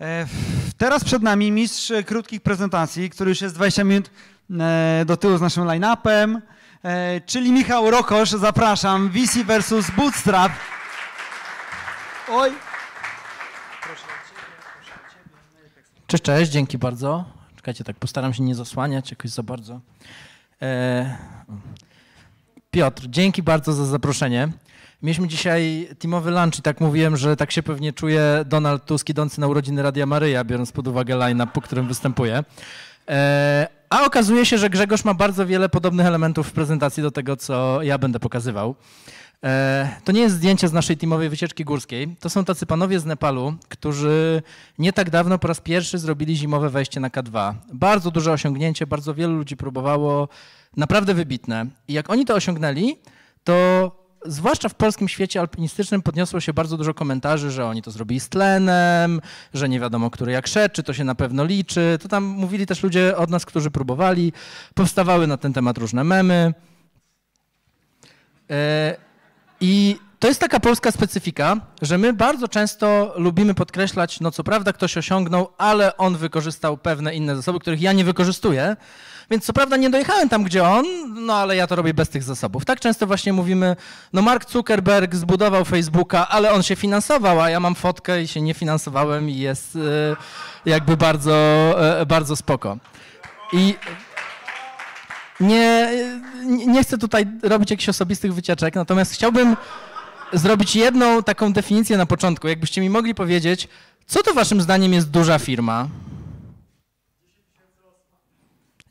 E, teraz przed nami mistrz krótkich prezentacji, który już jest 20 minut e, do tyłu z naszym line-upem, e, czyli Michał Rokosz, zapraszam, VC versus Bootstrap. Oj. Cześć, cześć, dzięki bardzo. Czekajcie, tak postaram się nie zasłaniać jakoś za bardzo. Piotr, dzięki bardzo za zaproszenie. Mieliśmy dzisiaj teamowy lunch i tak mówiłem, że tak się pewnie czuje Donald Tusk idący na urodziny Radia Maryja, biorąc pod uwagę line-up, po którym występuje. E, a okazuje się, że Grzegorz ma bardzo wiele podobnych elementów w prezentacji do tego, co ja będę pokazywał. E, to nie jest zdjęcie z naszej teamowej wycieczki górskiej. To są tacy panowie z Nepalu, którzy nie tak dawno po raz pierwszy zrobili zimowe wejście na K2. Bardzo duże osiągnięcie, bardzo wielu ludzi próbowało, naprawdę wybitne. I jak oni to osiągnęli, to zwłaszcza w polskim świecie alpinistycznym podniosło się bardzo dużo komentarzy, że oni to zrobili z tlenem, że nie wiadomo, który jak czy to się na pewno liczy. To tam mówili też ludzie od nas, którzy próbowali. Powstawały na ten temat różne memy. Yy. I to jest taka polska specyfika, że my bardzo często lubimy podkreślać, no co prawda ktoś osiągnął, ale on wykorzystał pewne inne zasoby, których ja nie wykorzystuję. Więc co prawda nie dojechałem tam, gdzie on, no ale ja to robię bez tych zasobów. Tak często właśnie mówimy, no Mark Zuckerberg zbudował Facebooka, ale on się finansował, a ja mam fotkę i się nie finansowałem i jest y, jakby bardzo, y, bardzo spoko. I nie, nie chcę tutaj robić jakichś osobistych wycieczek, natomiast chciałbym zrobić jedną taką definicję na początku. Jakbyście mi mogli powiedzieć, co to waszym zdaniem jest duża firma?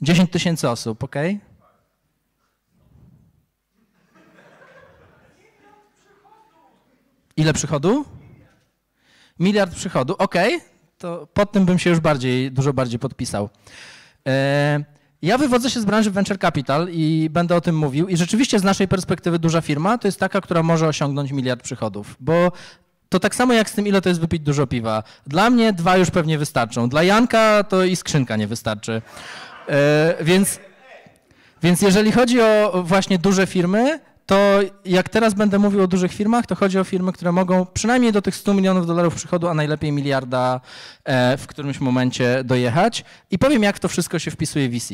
10 tysięcy osób, ok? Ile przychodu? Miliard przychodu, ok. To pod tym bym się już bardziej, dużo bardziej podpisał. E, ja wywodzę się z branży venture capital i będę o tym mówił. I rzeczywiście z naszej perspektywy duża firma to jest taka, która może osiągnąć miliard przychodów, bo to tak samo jak z tym, ile to jest wypić dużo piwa. Dla mnie dwa już pewnie wystarczą. Dla Janka to i skrzynka nie wystarczy. Yy, więc, więc jeżeli chodzi o właśnie duże firmy, to jak teraz będę mówił o dużych firmach, to chodzi o firmy, które mogą przynajmniej do tych 100 milionów dolarów przychodu, a najlepiej miliarda e, w którymś momencie dojechać. I powiem, jak to wszystko się wpisuje w VC.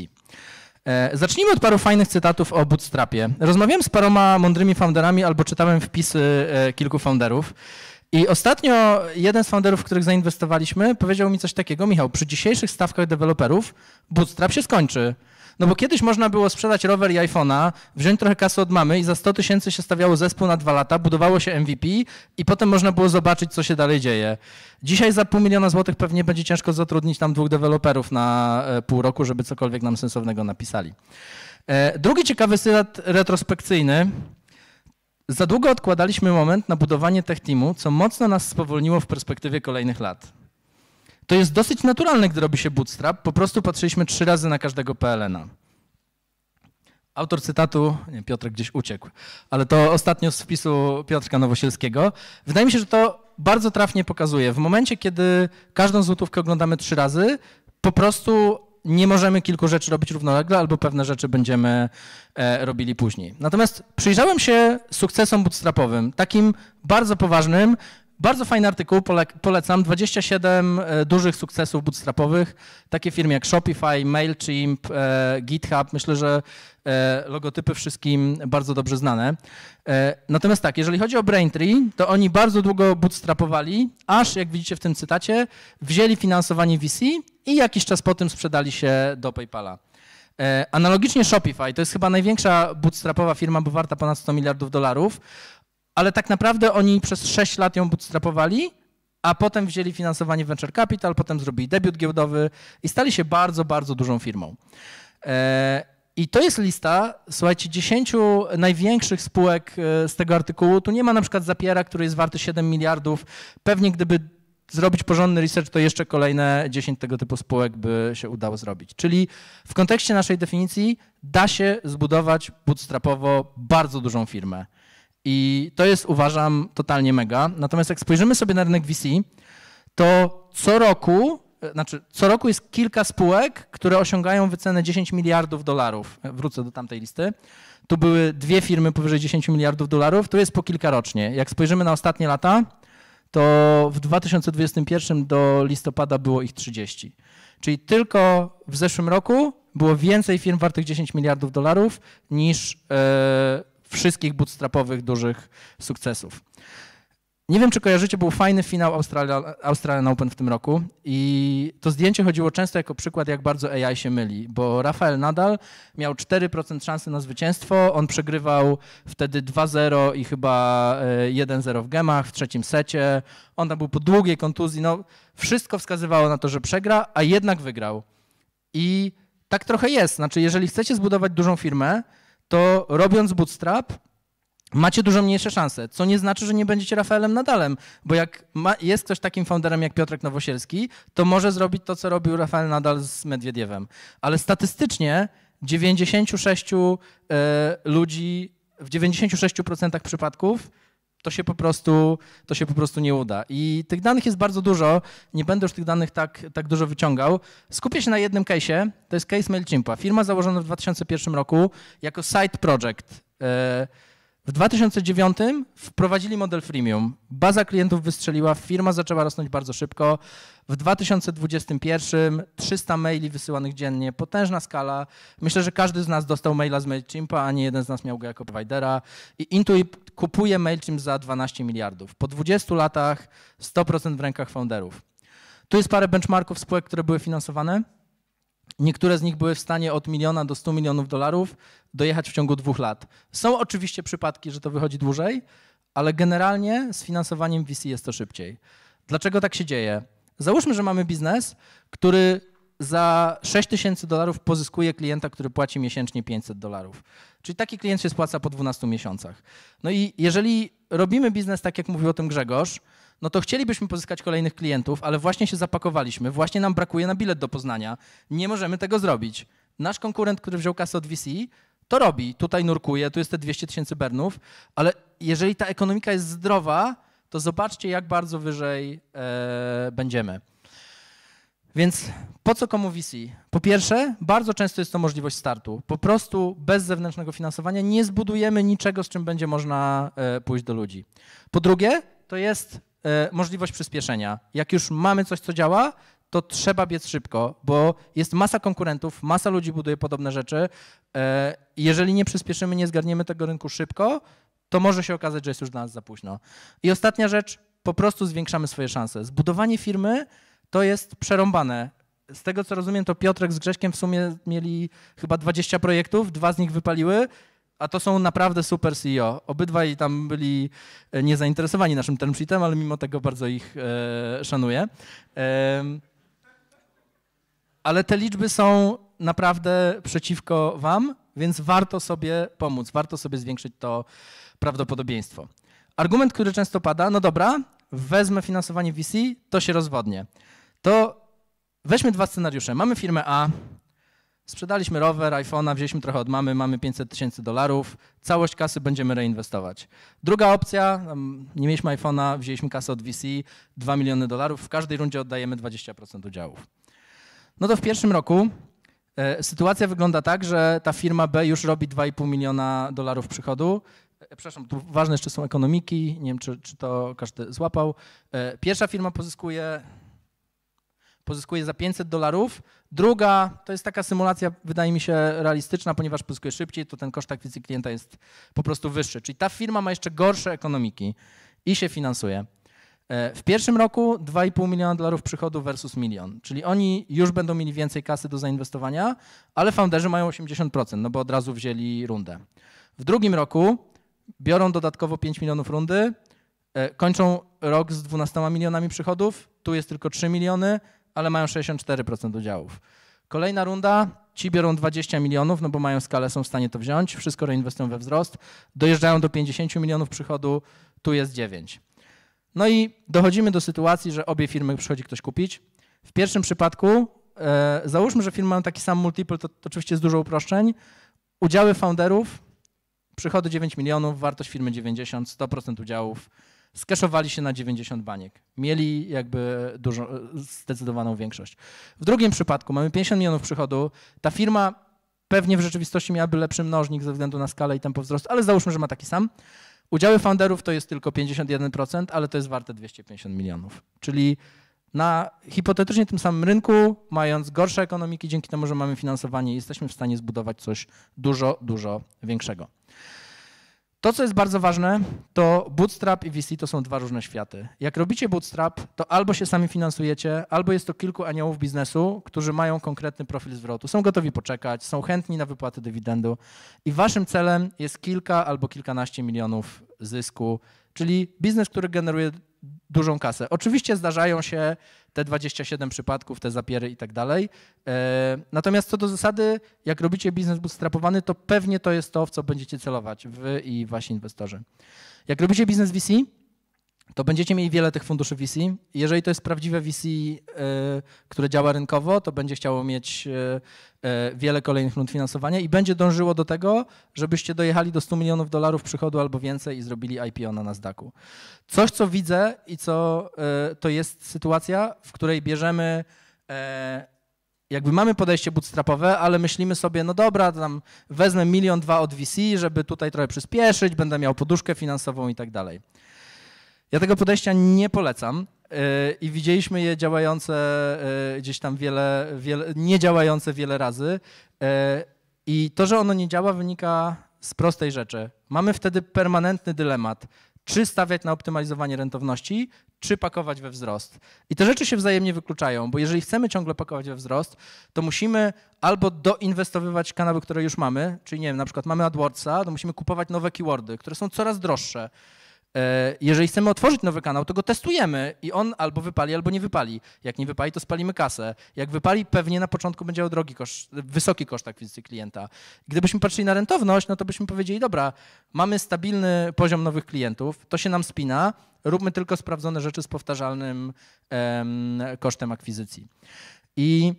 E, zacznijmy od paru fajnych cytatów o bootstrapie. Rozmawiałem z paroma mądrymi founderami albo czytałem wpisy e, kilku founderów. I ostatnio jeden z founderów, w których zainwestowaliśmy, powiedział mi coś takiego: Michał, przy dzisiejszych stawkach deweloperów bootstrap się skończy. No bo kiedyś można było sprzedać rower i iPhone'a, wziąć trochę kasy od mamy i za 100 tysięcy się stawiało zespół na dwa lata, budowało się MVP i potem można było zobaczyć, co się dalej dzieje. Dzisiaj za pół miliona złotych pewnie będzie ciężko zatrudnić tam dwóch deweloperów na e, pół roku, żeby cokolwiek nam sensownego napisali. E, drugi ciekawy stylat retrospekcyjny. Za długo odkładaliśmy moment na budowanie tech teamu, co mocno nas spowolniło w perspektywie kolejnych lat. To jest dosyć naturalne, gdy robi się bootstrap. Po prostu patrzyliśmy trzy razy na każdego PLN-a. Autor cytatu, nie, Piotr gdzieś uciekł, ale to ostatnio z wpisu Piotrka Nowosielskiego. Wydaje mi się, że to bardzo trafnie pokazuje. W momencie, kiedy każdą złotówkę oglądamy trzy razy, po prostu nie możemy kilku rzeczy robić równolegle, albo pewne rzeczy będziemy e, robili później. Natomiast przyjrzałem się sukcesom bootstrapowym, takim bardzo poważnym, bardzo fajny artykuł, polecam. 27 e, dużych sukcesów bootstrapowych. Takie firmy jak Shopify, MailChimp, e, GitHub. Myślę, że e, logotypy wszystkim bardzo dobrze znane. Natomiast tak, jeżeli chodzi o Braintree, to oni bardzo długo bootstrapowali, aż jak widzicie w tym cytacie, wzięli finansowanie VC i jakiś czas po tym sprzedali się do PayPala. Analogicznie Shopify, to jest chyba największa bootstrapowa firma, bo warta ponad 100 miliardów dolarów ale tak naprawdę oni przez 6 lat ją bootstrapowali, a potem wzięli finansowanie venture capital, potem zrobili debiut giełdowy i stali się bardzo, bardzo dużą firmą. E, I to jest lista, słuchajcie, 10 największych spółek e, z tego artykułu. Tu nie ma na przykład Zapiera, który jest warty 7 miliardów. Pewnie gdyby zrobić porządny research, to jeszcze kolejne 10 tego typu spółek by się udało zrobić. Czyli w kontekście naszej definicji da się zbudować bootstrapowo bardzo dużą firmę. I to jest, uważam, totalnie mega. Natomiast jak spojrzymy sobie na rynek VC, to co roku, e, znaczy co roku jest kilka spółek, które osiągają wycenę 10 miliardów dolarów. E, wrócę do tamtej listy. Tu były dwie firmy powyżej 10 miliardów dolarów, tu jest po kilka rocznie. Jak spojrzymy na ostatnie lata, to w 2021 do listopada było ich 30. Czyli tylko w zeszłym roku było więcej firm wartych 10 miliardów dolarów niż. Yy, wszystkich bootstrapowych dużych sukcesów. Nie wiem, czy kojarzycie, był fajny finał Australia, Australian Open w tym roku i to zdjęcie chodziło często jako przykład, jak bardzo AI się myli, bo Rafael Nadal miał 4% szansy na zwycięstwo, on przegrywał wtedy 2-0 i chyba 1-0 e, w gemach w trzecim secie, on tam był po długiej kontuzji, no wszystko wskazywało na to, że przegra, a jednak wygrał. I tak trochę jest, znaczy jeżeli chcecie zbudować dużą firmę, to robiąc bootstrap macie dużo mniejsze szanse, co nie znaczy, że nie będziecie Rafaelem Nadalem, bo jak ma, jest ktoś takim founderem jak Piotrek Nowosielski, to może zrobić to, co robił Rafael Nadal z Medwiediewem. Ale statystycznie 96 y, e, ludzi w 96% przypadków to się, po prostu, to się po prostu nie uda. I tych danych jest bardzo dużo, nie będę już tych danych tak, tak dużo wyciągał. Skupię się na jednym case'ie, to jest case MailChimp. Firma założona w 2001 roku jako side project. Yy, w 2009 wprowadzili model freemium. Baza klientów wystrzeliła, firma zaczęła rosnąć bardzo szybko. W 2021 300 maili wysyłanych dziennie, potężna skala. Myślę, że każdy z nas dostał maila z MailChimpa, a nie jeden z nas miał go jako providera. I Intuit kupuje MailChimp za 12 miliardów. Po 20 latach 100% w rękach founderów. Tu jest parę benchmarków spółek, które były finansowane. Niektóre z nich były w stanie od miliona do 100 milionów dolarów dojechać w ciągu dwóch lat. Są oczywiście przypadki, że to wychodzi dłużej, ale generalnie z finansowaniem VC jest to szybciej. Dlaczego tak się dzieje? Załóżmy, że mamy biznes, który za 6 tysięcy dolarów pozyskuje klienta, który płaci miesięcznie 500 dolarów. Czyli taki klient się spłaca po 12 miesiącach. No i jeżeli robimy biznes tak, jak mówił o tym Grzegorz, no to chcielibyśmy pozyskać kolejnych klientów, ale właśnie się zapakowaliśmy, właśnie nam brakuje na bilet do Poznania, nie możemy tego zrobić. Nasz konkurent, który wziął kasę od VC, to robi, tutaj nurkuje, tu jest te 200 tysięcy bernów, ale jeżeli ta ekonomika jest zdrowa, to zobaczcie, jak bardzo wyżej e, będziemy. Więc po co komu VC? Po pierwsze, bardzo często jest to możliwość startu. Po prostu bez zewnętrznego finansowania nie zbudujemy niczego, z czym będzie można e, pójść do ludzi. Po drugie, to jest E, możliwość przyspieszenia. Jak już mamy coś, co działa, to trzeba biec szybko, bo jest masa konkurentów, masa ludzi buduje podobne rzeczy. E, jeżeli nie przyspieszymy, nie zgarniemy tego rynku szybko, to może się okazać, że jest już dla nas za późno. I ostatnia rzecz, po prostu zwiększamy swoje szanse. Zbudowanie firmy to jest przerąbane. Z tego co rozumiem, to Piotrek z Grześkiem w sumie mieli chyba 20 projektów, dwa z nich wypaliły a to są naprawdę super CEO. Obydwaj tam byli e, niezainteresowani naszym term sheetem, ale mimo tego bardzo ich e, szanuję. E, ale te liczby są naprawdę przeciwko wam, więc warto sobie pomóc, warto sobie zwiększyć to prawdopodobieństwo. Argument, który często pada, no dobra, wezmę finansowanie VC, to się rozwodnie. To weźmy dwa scenariusze. Mamy firmę A, Sprzedaliśmy rower, iPhone'a, wzięliśmy trochę od mamy, mamy 500 tysięcy dolarów, całość kasy będziemy reinwestować. Druga opcja, nie mieliśmy iPhone'a, wzięliśmy kasę od VC, 2 miliony dolarów, w każdej rundzie oddajemy 20% udziałów. No to w pierwszym roku e, sytuacja wygląda tak, że ta firma B już robi 2,5 miliona dolarów przychodu. E, przepraszam, tu ważne jeszcze są ekonomiki, nie wiem czy, czy to każdy złapał. E, pierwsza firma pozyskuje pozyskuje za 500 dolarów. Druga to jest taka symulacja, wydaje mi się, realistyczna, ponieważ pozyskuje szybciej, to ten koszt akwizycji klienta jest po prostu wyższy. Czyli ta firma ma jeszcze gorsze ekonomiki i się finansuje. E, w pierwszym roku 2,5 miliona dolarów przychodów versus milion, czyli oni już będą mieli więcej kasy do zainwestowania, ale founderzy mają 80%, no bo od razu wzięli rundę. W drugim roku biorą dodatkowo 5 milionów rundy, e, kończą rok z 12 milionami przychodów, tu jest tylko 3 miliony, ale mają 64% udziałów. Kolejna runda, ci biorą 20 milionów, no bo mają skalę, są w stanie to wziąć, wszystko reinwestują we wzrost, dojeżdżają do 50 milionów przychodu, tu jest 9. No i dochodzimy do sytuacji, że obie firmy przychodzi ktoś kupić. W pierwszym przypadku, e, załóżmy, że firmy mają taki sam multiple, to, to oczywiście jest dużo uproszczeń. Udziały founderów, przychody 9 milionów, wartość firmy 90, 100% udziałów skeszowali się na 90 baniek. Mieli jakby dużą, e, zdecydowaną większość. W drugim przypadku mamy 50 milionów przychodu. Ta firma pewnie w rzeczywistości miałaby lepszy mnożnik ze względu na skalę i tempo wzrostu, ale załóżmy, że ma taki sam. Udziały founderów to jest tylko 51%, ale to jest warte 250 milionów. Czyli na hipotetycznie tym samym rynku, mając gorsze ekonomiki, dzięki temu, że mamy finansowanie, jesteśmy w stanie zbudować coś dużo, dużo większego. To, co jest bardzo ważne, to Bootstrap i VC to są dwa różne światy. Jak robicie Bootstrap, to albo się sami finansujecie, albo jest to kilku aniołów biznesu, którzy mają konkretny profil zwrotu, są gotowi poczekać, są chętni na wypłaty dywidendu i waszym celem jest kilka albo kilkanaście milionów zysku, czyli biznes, który generuje dużą kasę. Oczywiście zdarzają się te 27 przypadków, te zapiery i tak dalej. E, natomiast co do zasady, jak robicie biznes bootstrapowany, to pewnie to jest to, w co będziecie celować wy i wasi inwestorzy. Jak robicie biznes VC, to będziecie mieli wiele tych funduszy VC. Jeżeli to jest prawdziwe VC, e, które działa rynkowo, to będzie chciało mieć e, e, wiele kolejnych rund finansowania i będzie dążyło do tego, żebyście dojechali do 100 milionów dolarów przychodu albo więcej i zrobili IPO na Nasdaqu. Coś, co widzę i co to jest sytuacja, w której bierzemy jakby mamy podejście bootstrapowe, ale myślimy sobie, no dobra, tam wezmę milion, dwa od VC, żeby tutaj trochę przyspieszyć, będę miał poduszkę finansową i tak dalej. Ja tego podejścia nie polecam. E, I widzieliśmy je działające e, gdzieś tam wiele, wiele nie działające wiele razy. E, I to, że ono nie działa, wynika z prostej rzeczy. Mamy wtedy permanentny dylemat czy stawiać na optymalizowanie rentowności, czy pakować we wzrost. I te rzeczy się wzajemnie wykluczają, bo jeżeli chcemy ciągle pakować we wzrost, to musimy albo doinwestowywać kanały, które już mamy, czyli nie wiem, na przykład mamy AdWordsa, to musimy kupować nowe keywordy, które są coraz droższe. E, jeżeli chcemy otworzyć nowy kanał, to go testujemy i on albo wypali, albo nie wypali. Jak nie wypali, to spalimy kasę. Jak wypali, pewnie na początku będzie drogi koszt, wysoki koszt akwizycji klienta. Gdybyśmy patrzyli na rentowność, no to byśmy powiedzieli, dobra, mamy stabilny poziom nowych klientów, to się nam spina, róbmy tylko sprawdzone rzeczy z powtarzalnym em, kosztem akwizycji. I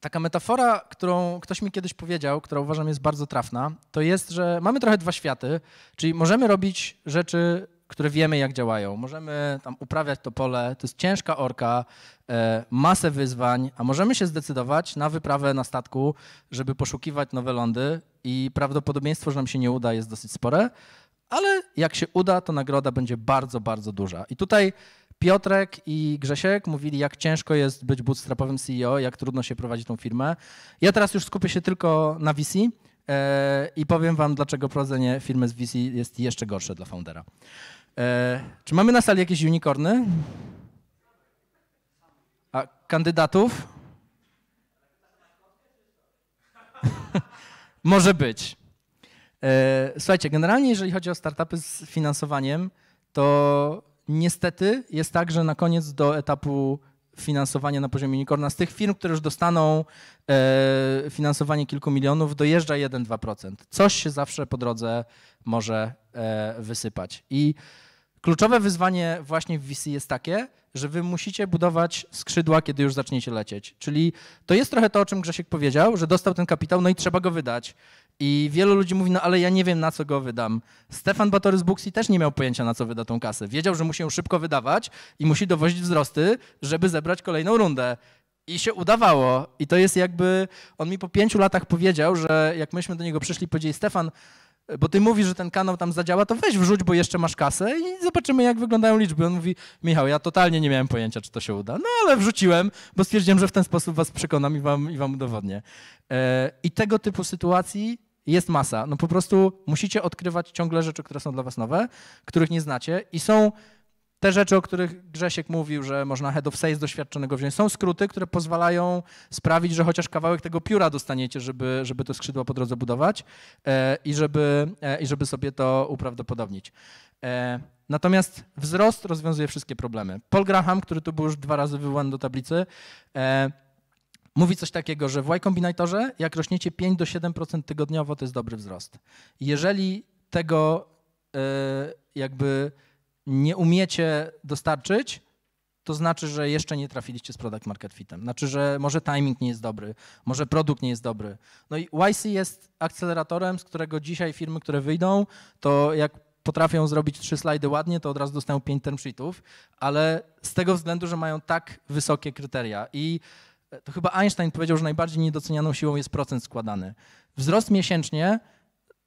Taka metafora, którą ktoś mi kiedyś powiedział, która uważam jest bardzo trafna, to jest, że mamy trochę dwa światy, czyli możemy robić rzeczy, które wiemy jak działają. Możemy tam uprawiać to pole, to jest ciężka orka, e, masę wyzwań, a możemy się zdecydować na wyprawę na statku, żeby poszukiwać nowe lądy i prawdopodobieństwo, że nam się nie uda jest dosyć spore, ale jak się uda, to nagroda będzie bardzo, bardzo duża. I tutaj Piotrek i Grzesiek mówili, jak ciężko jest być bootstrapowym CEO, jak trudno się prowadzić tą firmę. Ja teraz już skupię się tylko na VC e, i powiem wam, dlaczego prowadzenie firmy z VC jest jeszcze gorsze dla foundera. E, czy mamy na sali jakieś unicorny? A kandydatów? Może być. E, słuchajcie, generalnie jeżeli chodzi o startupy z finansowaniem, to Niestety jest tak, że na koniec do etapu finansowania na poziomie unicorna z tych firm, które już dostaną e, finansowanie kilku milionów, dojeżdża 1-2%. Coś się zawsze po drodze może e, wysypać. I kluczowe wyzwanie właśnie w VC jest takie, że wy musicie budować skrzydła, kiedy już zaczniecie lecieć. Czyli to jest trochę to, o czym Grzesiek powiedział, że dostał ten kapitał, no i trzeba go wydać. I wielu ludzi mówi, no ale ja nie wiem, na co go wydam. Stefan Batory z Buxi też nie miał pojęcia, na co wyda tą kasę. Wiedział, że musi ją szybko wydawać i musi dowozić wzrosty, żeby zebrać kolejną rundę. I się udawało. I to jest jakby, on mi po pięciu latach powiedział, że jak myśmy do niego przyszli, powiedzieli, Stefan, bo ty mówisz, że ten kanał tam zadziała, to weź wrzuć, bo jeszcze masz kasę i zobaczymy, jak wyglądają liczby. On mówi, Michał, ja totalnie nie miałem pojęcia, czy to się uda, no ale wrzuciłem, bo stwierdziłem, że w ten sposób was przekonam i wam, i wam udowodnię. E, I tego typu sytuacji jest masa. No po prostu musicie odkrywać ciągle rzeczy, które są dla was nowe, których nie znacie i są te rzeczy, o których Grzesiek mówił, że można head of sales doświadczonego wziąć, są skróty, które pozwalają sprawić, że chociaż kawałek tego pióra dostaniecie, żeby, żeby to skrzydła po drodze budować e, i, żeby, e, i żeby sobie to uprawdopodobnić. E, natomiast wzrost rozwiązuje wszystkie problemy. Paul Graham, który tu był już dwa razy wywołany do tablicy, e, mówi coś takiego, że w Y Combinatorze, jak rośniecie 5 do 7% tygodniowo, to jest dobry wzrost. Jeżeli tego e, jakby nie umiecie dostarczyć, to znaczy, że jeszcze nie trafiliście z product market fitem. Znaczy, że może timing nie jest dobry, może produkt nie jest dobry. No i YC jest akceleratorem, z którego dzisiaj firmy, które wyjdą, to jak potrafią zrobić trzy slajdy ładnie, to od razu dostają pięć term sheetów, ale z tego względu, że mają tak wysokie kryteria i E, to chyba Einstein powiedział, że najbardziej niedocenianą siłą jest procent składany. Wzrost miesięcznie,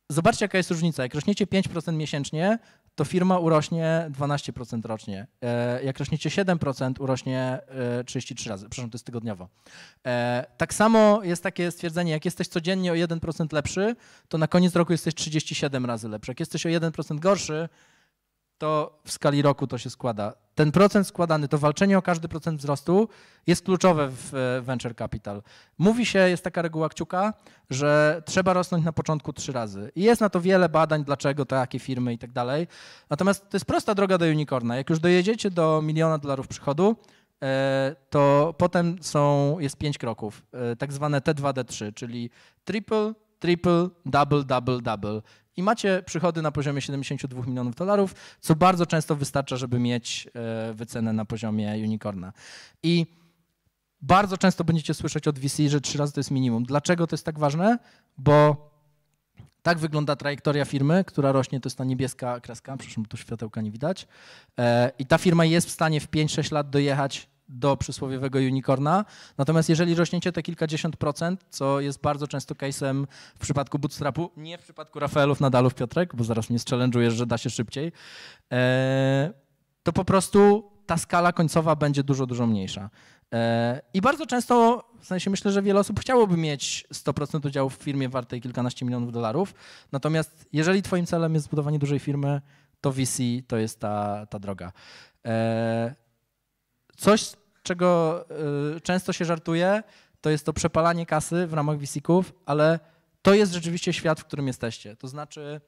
zobaczcie jaka jest różnica. Jak rośniecie 5% miesięcznie, to firma urośnie 12% rocznie. E, jak rośniecie 7%, urośnie 33 e, razy. Przepraszam, to jest tygodniowo. Tak samo jest takie stwierdzenie, jak jesteś codziennie o 1% lepszy, to na koniec roku jesteś 37 razy lepszy. Jak jesteś o 1% gorszy, to w skali roku to się składa. Ten procent składany, to walczenie o każdy procent wzrostu jest kluczowe w e, venture capital. Mówi się, jest taka reguła kciuka, że trzeba rosnąć na początku trzy razy. I jest na to wiele badań, dlaczego takie firmy i tak dalej. Natomiast to jest prosta droga do unicorna. Jak już dojedziecie do miliona dolarów przychodu, e, to potem są, jest pięć kroków, e, tak zwane T2, D3, czyli triple, triple, double, double, double i macie przychody na poziomie 72 milionów dolarów, co bardzo często wystarcza, żeby mieć e, wycenę na poziomie unicorna. I bardzo często będziecie słyszeć od VC, że trzy razy to jest minimum. Dlaczego to jest tak ważne? Bo tak wygląda trajektoria firmy, która rośnie, to jest ta niebieska kreska, przepraszam, tu światełka nie widać. E, I ta firma jest w stanie w 5-6 lat dojechać do przysłowiowego unicorna. Natomiast jeżeli rośniecie te kilkadziesiąt procent, co jest bardzo często case'em w przypadku bootstrapu, nie w przypadku Rafaelów, Nadalów, Piotrek, bo zaraz mnie challenge'ujesz, że da się szybciej, e, to po prostu ta skala końcowa będzie dużo, dużo mniejsza. E, I bardzo często, w sensie myślę, że wiele osób chciałoby mieć 100% udziału w firmie wartej kilkanaście milionów dolarów. Natomiast jeżeli twoim celem jest zbudowanie dużej firmy, to VC to jest ta, ta droga. E, coś, czego y, często się żartuje, to jest to przepalanie kasy w ramach wisików, ale to jest rzeczywiście świat, w którym jesteście. To znaczy,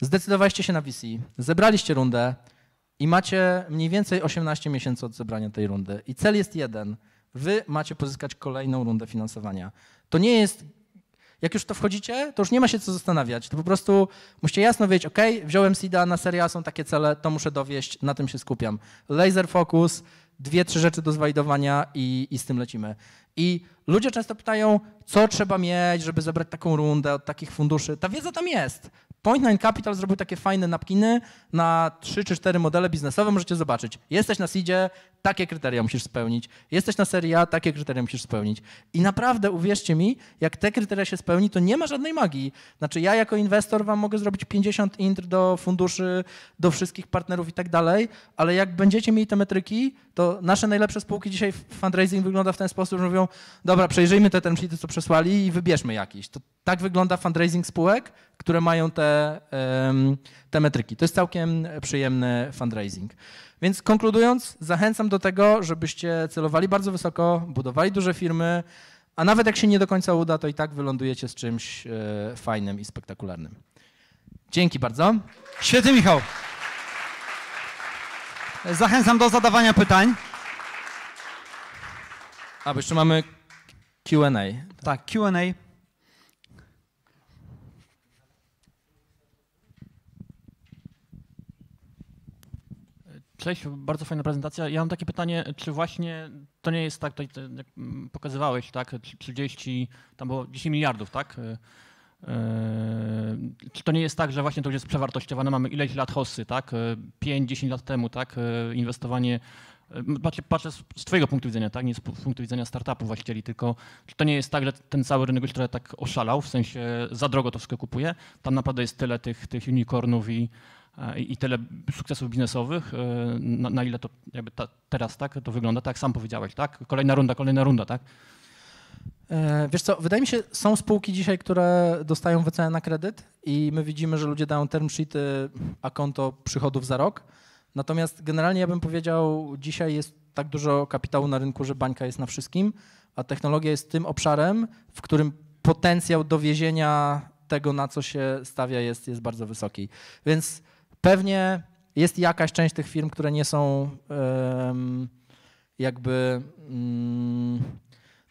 zdecydowaliście się na VC, zebraliście rundę i macie mniej więcej 18 miesięcy od zebrania tej rundy. I cel jest jeden. Wy macie pozyskać kolejną rundę finansowania. To nie jest jak już to wchodzicie, to już nie ma się co zastanawiać. To po prostu musicie jasno wiedzieć, ok, wziąłem SIDA, na seria są takie cele, to muszę dowieść, na tym się skupiam. Laser focus, dwie, trzy rzeczy do zwalidowania i, i z tym lecimy. I ludzie często pytają, co trzeba mieć, żeby zebrać taką rundę od takich funduszy. Ta wiedza tam jest. Point Nine Capital zrobił takie fajne napkiny na 3 czy 4 modele biznesowe, możecie zobaczyć. Jesteś na seedzie, takie kryteria musisz spełnić. Jesteś na serii takie kryteria musisz spełnić. I naprawdę uwierzcie mi, jak te kryteria się spełni, to nie ma żadnej magii. Znaczy ja jako inwestor wam mogę zrobić 50 intr do funduszy, do wszystkich partnerów i tak dalej, ale jak będziecie mieli te metryki, to nasze najlepsze spółki dzisiaj w fundraising wygląda w ten sposób, że mówią, dobra, przejrzyjmy te term co przesłali i wybierzmy jakiś. To tak wygląda fundraising spółek, które mają te, te metryki. To jest całkiem przyjemny fundraising. Więc konkludując, zachęcam do tego, żebyście celowali bardzo wysoko, budowali duże firmy, a nawet jak się nie do końca uda, to i tak wylądujecie z czymś e, fajnym i spektakularnym. Dzięki bardzo. Świetny Michał. Zachęcam do zadawania pytań. A, bo jeszcze mamy QA. Tak, QA. Cześć, bardzo fajna prezentacja. Ja mam takie pytanie, czy właśnie to nie jest tak, tutaj jak mm, pokazywałeś, tak, 30, tam było 10 miliardów, tak? E, e, czy to nie jest tak, że właśnie to już jest przewartościowane? Mamy ileś lat hossy, tak? 5-10 e, lat temu, tak? Inwestowanie. Patrzę, patrzę z Twojego punktu widzenia, tak? Nie z punktu widzenia startupu właścicieli, tylko czy to nie jest tak, że ten cały rynek już trochę tak oszalał, w sensie za drogo to wszystko kupuje? Tam naprawdę jest tyle tych, tych unicornów i E, i tyle sukcesów biznesowych, e, na, na ile to jakby ta, teraz tak to wygląda, tak sam powiedziałeś, tak? Kolejna runda, kolejna runda, tak? E, wiesz co, wydaje mi się, są spółki dzisiaj, które dostają wycenę na kredyt i my widzimy, że ludzie dają term sheety, a konto przychodów za rok. Natomiast generalnie ja bym powiedział, dzisiaj jest tak dużo kapitału na rynku, że bańka jest na wszystkim, a technologia jest tym obszarem, w którym potencjał dowiezienia tego, na co się stawia, jest, jest bardzo wysoki. Więc Pewnie jest jakaś część tych firm, które nie są jakby mm,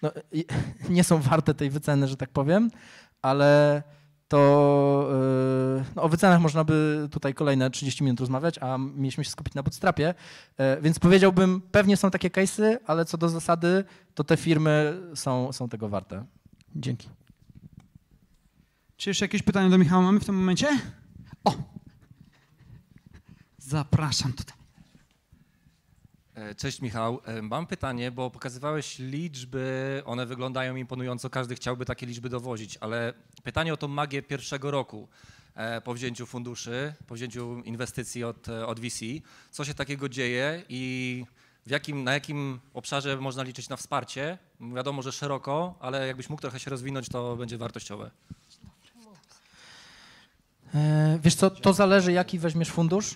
no, nie są warte tej wyceny, że tak powiem, ale to e, no, o wycenach można by tutaj kolejne 30 minut rozmawiać, a mieliśmy się skupić na podstrapie. E, więc powiedziałbym, pewnie są takie case'y, ale co do zasady, to te firmy są, są tego warte. Dzięki. Czy jeszcze jakieś pytania do Michała mamy w tym momencie? O, Zapraszam tutaj. E, cześć Michał. E, mam pytanie, bo pokazywałeś liczby, one wyglądają imponująco, każdy chciałby takie liczby dowozić, ale pytanie o tą magię pierwszego roku e, po wzięciu funduszy, po wzięciu inwestycji od, od VC. Co się takiego dzieje i jakim, na jakim obszarze można liczyć na wsparcie? Wiadomo, że szeroko, ale jakbyś mógł trochę się rozwinąć, to będzie wartościowe. Wiesz co, to zależy jaki weźmiesz fundusz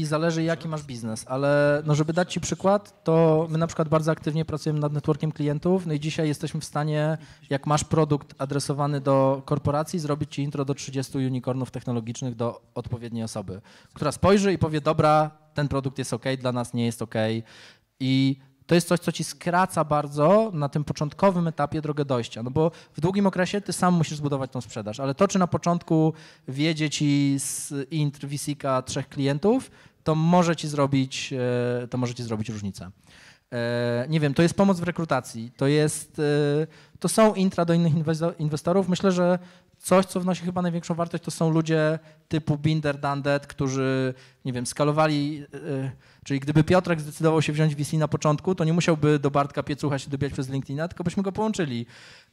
i zależy jaki masz biznes, ale no, żeby dać Ci przykład, to my na przykład bardzo aktywnie pracujemy nad networkiem klientów, no i dzisiaj jesteśmy w stanie, jak masz produkt adresowany do korporacji, zrobić Ci intro do 30 unicornów technologicznych do odpowiedniej osoby, która spojrzy i powie, dobra, ten produkt jest ok, dla nas nie jest ok i to jest coś, co ci skraca bardzo na tym początkowym etapie drogę dojścia. No bo w długim okresie ty sam musisz zbudować tą sprzedaż, ale to, czy na początku wiedzie ci z intr visika trzech klientów, to może ci zrobić, e, to może ci zrobić różnicę. E, nie wiem, to jest pomoc w rekrutacji, to, jest, e, to są intra do innych inwestorów. Myślę, że coś, co wnosi chyba największą wartość, to są ludzie typu Binder, Dundet, którzy, nie wiem, skalowali, e, czyli gdyby Piotrek zdecydował się wziąć VC na początku, to nie musiałby do Bartka Piecucha się dobijać przez LinkedIna, tylko byśmy go połączyli,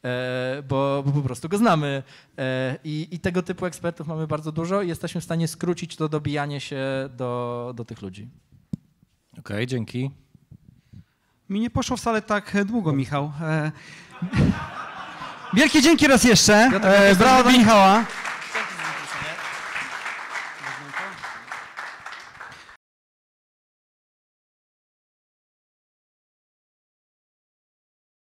e, bo, bo po prostu go znamy. E, I, I, tego typu ekspertów mamy bardzo dużo i jesteśmy w stanie skrócić to dobijanie się do, do tych ludzi. Okej, okay, dzięki. Mi nie poszło wcale tak długo, Michał. Wielkie dzięki raz jeszcze. Ja tak e, brawo Michała.